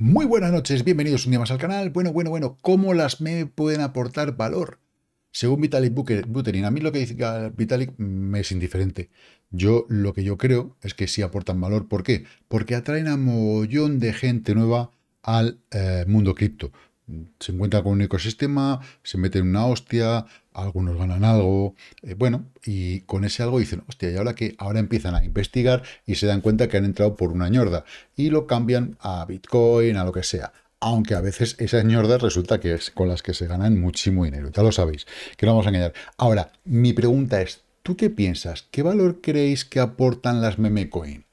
Muy buenas noches, bienvenidos un día más al canal. Bueno, bueno, bueno, ¿cómo las me pueden aportar valor? Según Vitalik Buterin, a mí lo que dice Vitalik me es indiferente. Yo lo que yo creo es que sí aportan valor. ¿Por qué? Porque atraen a mollón de gente nueva al eh, mundo cripto se encuentra con un ecosistema, se mete en una hostia, algunos ganan algo, eh, bueno, y con ese algo dicen, hostia, ¿y ahora que Ahora empiezan a investigar y se dan cuenta que han entrado por una ñorda y lo cambian a Bitcoin, a lo que sea. Aunque a veces esas ñordas resulta que es con las que se ganan muchísimo dinero, ya lo sabéis, que no vamos a engañar. Ahora, mi pregunta es, ¿tú qué piensas? ¿Qué valor creéis que aportan las memecoin?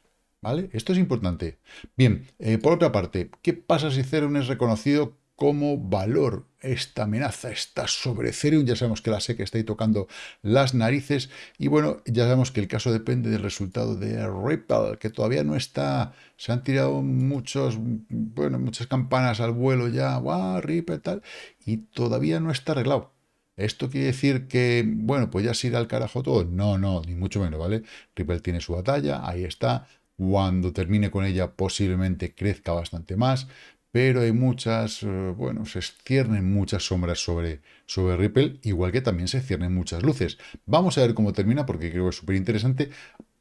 ¿Vale? Esto es importante. Bien, eh, por otra parte, ¿qué pasa si Cero es reconocido como valor esta amenaza, Está sobre Ethereum. Ya sabemos que la SEC está ahí tocando las narices. Y bueno, ya sabemos que el caso depende del resultado de Ripple, que todavía no está. Se han tirado muchos, bueno, muchas campanas al vuelo ya. ¡Wow, Ripple! Tal. Y todavía no está arreglado. ¿Esto quiere decir que, bueno, pues ya se irá al carajo todo? No, no, ni mucho menos, ¿vale? Ripple tiene su batalla, ahí está. Cuando termine con ella posiblemente crezca bastante más pero hay muchas, eh, bueno, se ciernen muchas sombras sobre, sobre Ripple, igual que también se ciernen muchas luces. Vamos a ver cómo termina porque creo que es súper interesante.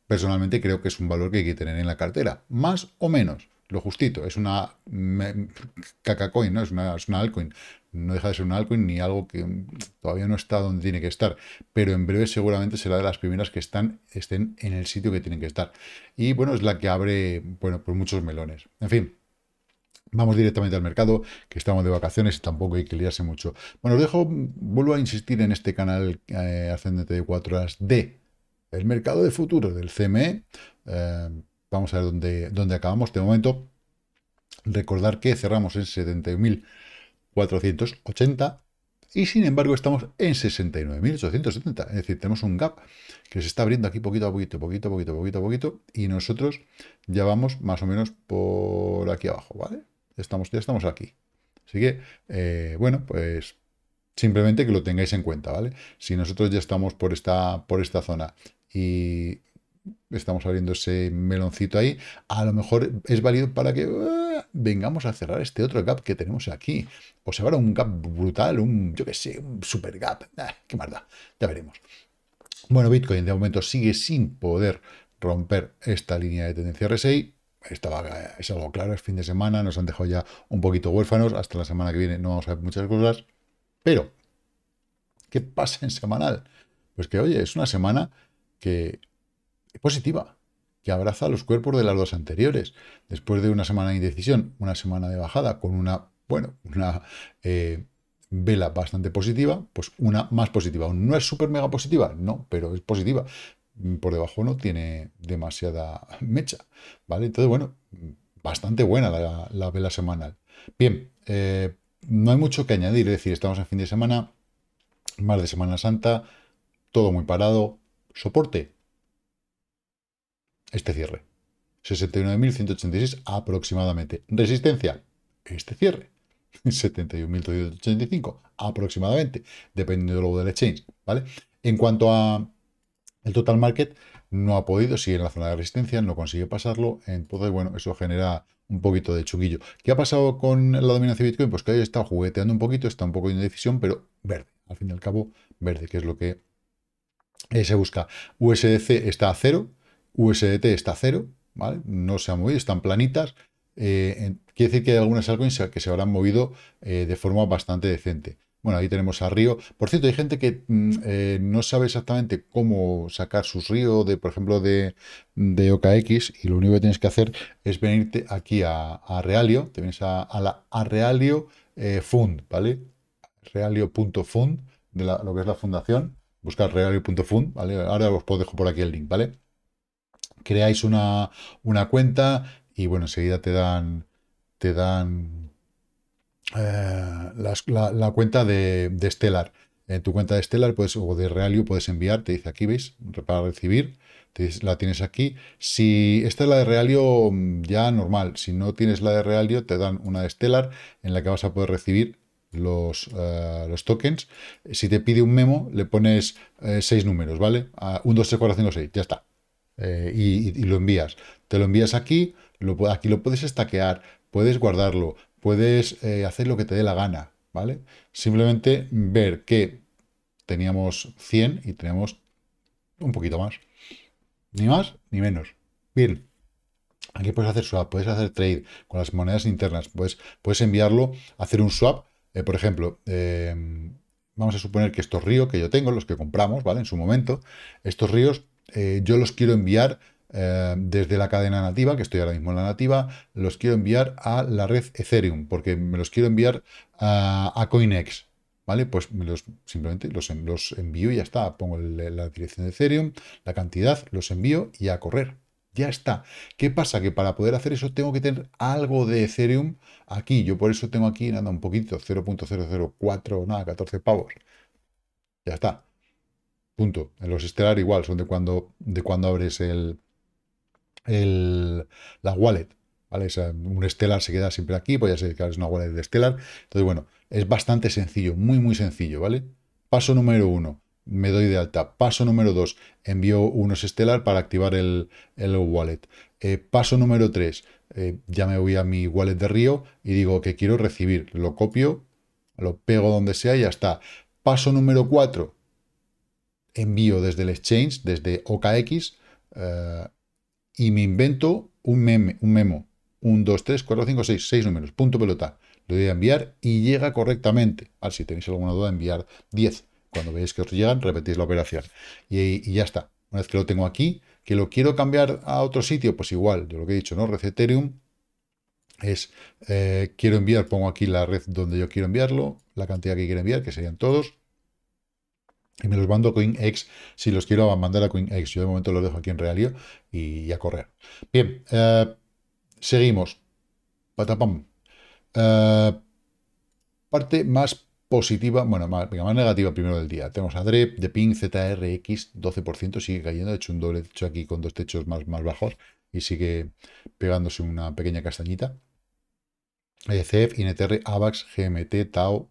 Personalmente creo que es un valor que hay que tener en la cartera, más o menos, lo justito. Es una coin, ¿no? Es una, altcoin. No deja de ser una altcoin ni algo que todavía no está donde tiene que estar, pero en breve seguramente será de las primeras que están, estén en el sitio que tienen que estar. Y bueno, es la que abre, bueno, por pues muchos melones. En fin, Vamos directamente al mercado, que estamos de vacaciones y tampoco hay que liarse mucho. Bueno, os dejo, vuelvo a insistir en este canal ascendente de 4 horas de el mercado de futuro del CME. Eh, vamos a ver dónde, dónde acabamos. De momento, recordar que cerramos en 71.480 y sin embargo estamos en 69.870. Es decir, tenemos un gap que se está abriendo aquí poquito a poquito, poquito a poquito, poquito a poquito y nosotros ya vamos más o menos por aquí abajo, ¿vale? Estamos, ya estamos aquí. Así que, eh, bueno, pues simplemente que lo tengáis en cuenta, ¿vale? Si nosotros ya estamos por esta, por esta zona y estamos abriendo ese meloncito ahí, a lo mejor es válido para que eh, vengamos a cerrar este otro gap que tenemos aquí. O se dar un gap brutal, un, yo qué sé, un super gap. Ah, qué maldad! ya veremos. Bueno, Bitcoin de momento sigue sin poder romper esta línea de tendencia RSI estaba, eh, es algo claro, es fin de semana, nos han dejado ya un poquito huérfanos, hasta la semana que viene no vamos a ver muchas cosas, pero, ¿qué pasa en semanal? Pues que, oye, es una semana que es positiva, que abraza los cuerpos de las dos anteriores, después de una semana de indecisión, una semana de bajada, con una, bueno, una... Eh, vela bastante positiva, pues una más positiva. No es súper mega positiva, no, pero es positiva por debajo no tiene demasiada mecha, ¿vale? Entonces, bueno, bastante buena la, vela semanal. Bien, eh, no hay mucho que añadir, es decir, estamos en fin de semana, más de Semana Santa, todo muy parado, soporte. Este cierre, 69.186 aproximadamente. Resistencia, este cierre, 71.285 aproximadamente, dependiendo luego del exchange, ¿vale? En cuanto a el total market no ha podido, sigue en la zona de resistencia, no consigue pasarlo, entonces, bueno, eso genera un poquito de chuquillo. ¿Qué ha pasado con la dominancia de Bitcoin? Pues que ahí está jugueteando un poquito, está un poco de indecisión, pero verde, al fin y al cabo, verde, que es lo que eh, se busca. USDC está a cero, USDT está a cero, ¿vale? No se ha movido, están planitas. Eh, quiere decir que hay algunas altcoins que se habrán movido eh, de forma bastante decente. Bueno, ahí tenemos a Río. Por cierto, hay gente que mm, eh, no sabe exactamente cómo sacar sus Río, de, por ejemplo, de, de OKX, y lo único que tienes que hacer es venirte aquí a, Realio, te vienes a, la Realio eh, Fund, ¿vale? Realio.fund, de lo que es la fundación, buscar Realio.fund, ¿vale? Ahora os dejo por aquí el link, ¿vale? Creáis una, una cuenta y, bueno, enseguida te dan, te dan eh, la, cuenta de, de, Stellar. En tu cuenta de Stellar puedes, o de Realio puedes enviar, te dice aquí, ¿veis? Para recibir, la tienes aquí. Si esta es la de Realio, mm, ya normal. Si no tienes la de Realio, te dan una de Stellar en la que vas a poder recibir los, eh, los tokens. Si te pide un memo, le pones eh, seis números, ¿vale? A 1, 2, 3, 4, 5, 6, ya está. y, y, lo envías. Te lo envías aquí, lo, aquí lo puedes estaquear, puedes guardarlo, puedes eh, hacer lo que te dé la gana, ¿vale? Simplemente ver que teníamos 100 y tenemos un poquito más. Ni más ni menos. Bien. Aquí puedes hacer swap, puedes hacer trade con las monedas internas, puedes, puedes enviarlo, hacer un swap. Eh, por ejemplo, em, vamos a suponer que estos ríos que yo tengo, los que compramos, ¿vale? En su momento, estos ríos eh, yo los quiero enviar eh, desde la cadena nativa, que estoy ahora mismo en la nativa, los quiero enviar a la red Ethereum, porque me los quiero enviar a, CoinEx. ¿Vale? Pues me los, simplemente los, los, envío y ya está. Pongo la dirección de Ethereum, la cantidad, los envío y a correr. Ya está. ¿Qué pasa? Que para poder hacer eso tengo que tener algo de Ethereum aquí. Yo por eso tengo aquí, nada, un poquito, 0.004, nada, 14 pavos. Ya está. Punto. En los estelar igual, son de cuando, de cuando abres el, el, la wallet. ¿Vale? un Stellar se queda siempre aquí, pues ya sé que es una wallet de Stellar. Entonces, bueno, es bastante sencillo, muy, muy sencillo, ¿vale? Paso número uno, me doy de alta. Paso número dos, envío unos Stellar para activar el, wallet. Eh, paso número tres, eh, ya me voy a mi wallet de Río y digo que quiero recibir. Lo copio, lo pego donde sea y ya está. Paso número cuatro, envío desde el exchange, desde OKX, eh, y me invento un, meme, un memo. 1, 2, 3, 4, 5, 6, 6 números, punto pelota. Lo doy a enviar y llega correctamente. Al ver si tenéis alguna duda, enviar 10. Cuando veáis que os llegan, repetís la operación. Y, ya está. Una vez que lo tengo aquí, que lo quiero cambiar a otro sitio, pues igual, yo lo que he dicho, ¿no? Red Ethereum es, eh, quiero enviar, pongo aquí la red donde yo quiero enviarlo, la cantidad que quiero enviar, que serían todos, y me los mando a CoinEx si los quiero mandar a CoinEx. Yo de momento los dejo aquí en Realio y, a correr. Bien, eh, seguimos. Patapam. Eh, parte más positiva, bueno, más, negativa primero del día. Tenemos a DREP, de ZRX, 12%, sigue cayendo. De hecho, un doble hecho aquí con dos techos más, más bajos y sigue pegándose una pequeña castañita. ECF, eh, INTR, AVAX, GMT, TAO,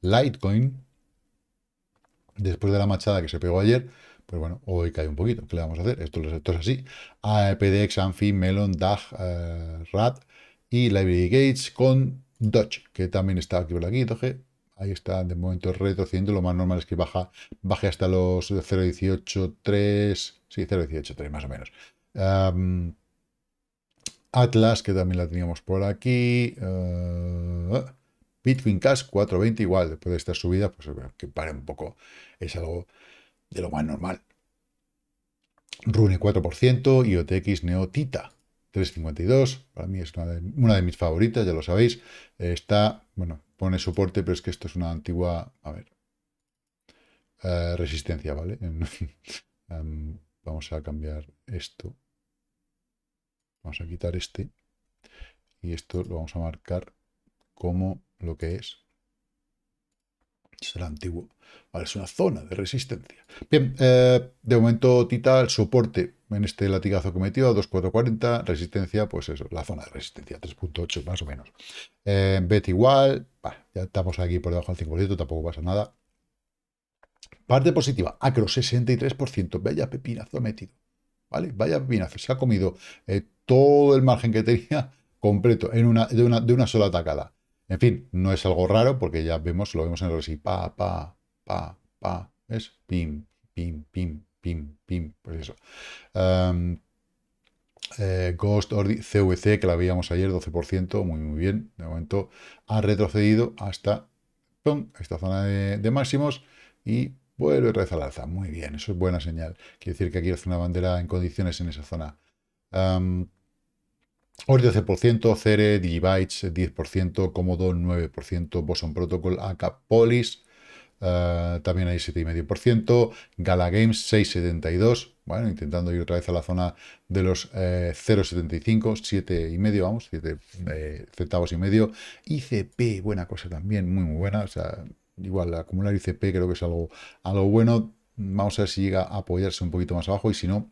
Litecoin, después de la machada que se pegó ayer, pues bueno, hoy cae un poquito. ¿Qué le vamos a hacer? Esto, es así. PDX, Anfi, Melon, DAG, eh, RAT y Library Gates con Dodge, que también está aquí por aquí, Ahí está, de momento retrocediendo. Lo más normal es que baja, baje hasta los 0.18.3. Sí, 0.18.3 más o menos. Atlas, que también la teníamos por aquí. Eh, Bitcoin Cash 4.20 igual, después de esta subida, pues que pare un poco, es algo de lo más normal. Rune 4% IOTX, Neotita. Neo 3.52, para mí es una de, mis favoritas, ya lo sabéis. Está, bueno, pone soporte, pero es que esto es una antigua, a ver, eh, resistencia, ¿vale? Em, vamos a cambiar esto. Vamos a quitar este. Y esto lo vamos a marcar como lo que es. el antiguo. Vale, es una zona de resistencia. Bien, eh, de momento Tita, el soporte en este latigazo que metió a 2440, resistencia, pues eso, la zona de resistencia, 3.8 más o menos. Eh, Bet igual, ya estamos aquí por debajo del 5%, tampoco pasa nada. Parte positiva, Acro 63%, vaya pepinazo metido, ¿vale? Vaya pepinazo, se ha comido eh, todo el margen que tenía completo en una, una, de una sola atacada. En fin, no es algo raro porque ya vemos, lo vemos en el así, pa, pa, pa, pa, es Pim, pim, pim, pim, pim, por pues eso. Eh, Ghost CVC, que la veíamos ayer, 12%, muy, muy bien. De momento ha retrocedido hasta ¡pum! esta zona de, máximos y vuelve otra vez al alza. Muy bien, eso es buena señal. Quiere decir que aquí hace una bandera en condiciones en esa zona. OR 12%, Cere, Digibytes 10%, Comodo 9%, Boson Protocol, Acapolis, eh, también hay 7,5%, Gala Games 6,72%, bueno, intentando ir otra vez a la zona de los 0,75, eh, 7,5, vamos, 7 eh, centavos y medio. ICP, buena cosa también, muy, muy buena, o sea, igual acumular ICP creo que es algo, algo bueno. Vamos a ver si llega a apoyarse un poquito más abajo y si no,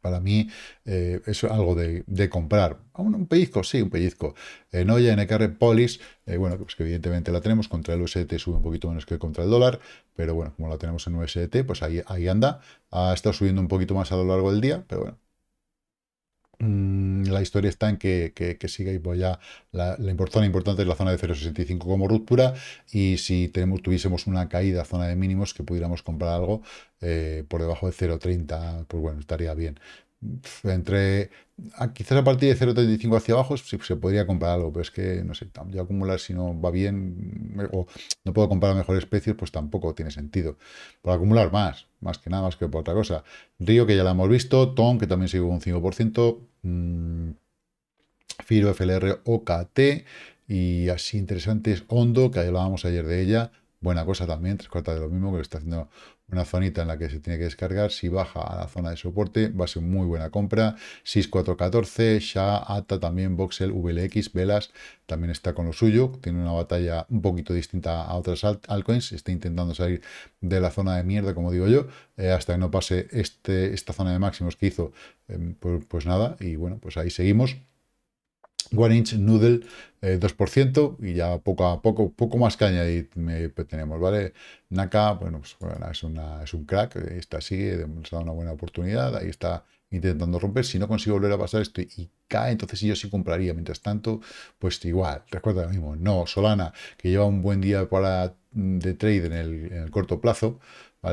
para mí eh, es algo de, comprar. ¿Un, pellizco, sí, un pellizco. En Oya, NKR, Polis, eh, bueno, pues que evidentemente la tenemos. Contra el UST sube un poquito menos que contra el dólar, pero bueno, como la tenemos en USDT, pues ahí, ahí anda. Ha estado subiendo un poquito más a lo largo del día, pero bueno, Mm, la historia está en que, que, sigáis pues ya la, la, importante, importante es la zona de 0.65 como ruptura y si tenemos, tuviésemos una caída zona de mínimos que pudiéramos comprar algo eh, por debajo de 0.30, pues bueno, estaría bien entre ah, quizás a partir de 0.35 hacia abajo si se podría comprar algo, pero es que no sé, yo acumular si no va bien o no puedo comprar mejores especies pues tampoco tiene sentido. Por acumular más, más que nada, más que por otra cosa. Río, que ya la hemos visto, ton que también sigue un 5%, mmm, Firo, FLR, OKT, y así interesantes, Hondo, que hablábamos ayer de ella, buena cosa también, tres cuartas de lo mismo que está haciendo una zonita en la que se tiene que descargar. Si baja a la zona de soporte, va a ser muy buena compra. SIS 414, SHA, ATA, también Voxel, VLX, Velas, también está con lo suyo. Tiene una batalla un poquito distinta a otras altcoins. Está intentando salir de la zona de mierda, como digo yo, eh, hasta que no pase este, esta zona de máximos que hizo. Em, pues, pues nada, y bueno, pues ahí seguimos. One Inch Noodle 2% eh, y ya poco a poco, poco más que añadir me, pues, tenemos, ¿vale? Naka, pues, bueno, es, una, es un crack, eh, está sigue, eh, nos ha dado una buena oportunidad, ahí está intentando romper, si no consigo volver a pasar esto y cae, entonces yo sí compraría, mientras tanto, pues igual, recuerda lo mismo, no, Solana, que lleva un buen día para mm, de trade en el, en el corto plazo,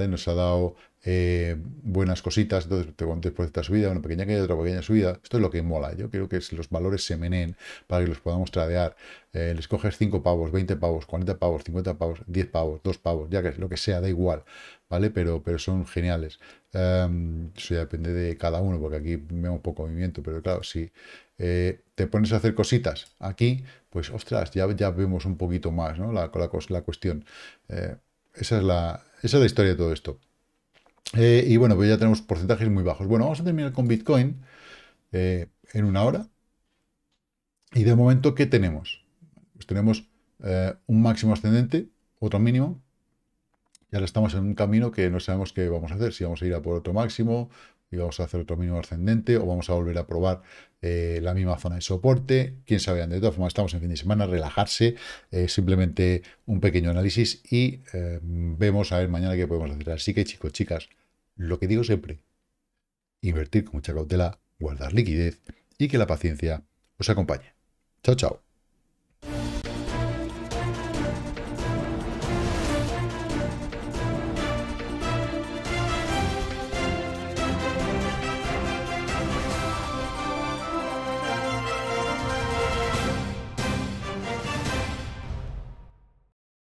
nos ha dado eh, buenas cositas, entonces te después de esta subida, una pequeña caída, otra pequeña subida, esto es lo que mola, yo creo que es, los valores se menen para que los podamos tradear, eh, les coges 5 pavos, 20 pavos, 40 pavos, 50 pavos, 10 pavos, 2 pavos, ya que es lo que sea, da igual, ¿vale? Pero, pero son geniales, em, eso ya depende de cada uno, porque aquí vemos poco movimiento, pero claro, si eh, te pones a hacer cositas aquí, pues ostras, ya, ya vemos un poquito más, ¿no? La, la, la cuestión. Esa es la, esa es la historia de todo esto. Eh, y bueno, pues ya tenemos porcentajes muy bajos. Bueno, vamos a terminar con Bitcoin eh, en una hora. Y de momento, ¿qué tenemos? Pues tenemos eh, un máximo ascendente, otro mínimo. Y ahora estamos en un camino que no sabemos qué vamos a hacer. Si vamos a ir a por otro máximo, y vamos a hacer otro mínimo ascendente o vamos a volver a probar eh, la misma zona de soporte, quién sabe, de todas formas estamos en fin de semana, relajarse, eh, simplemente un pequeño análisis y eh, vemos a ver mañana qué podemos hacer. Así que chicos, chicas, lo que digo siempre, invertir con mucha cautela, guardar liquidez y que la paciencia os acompañe. Chao, chao.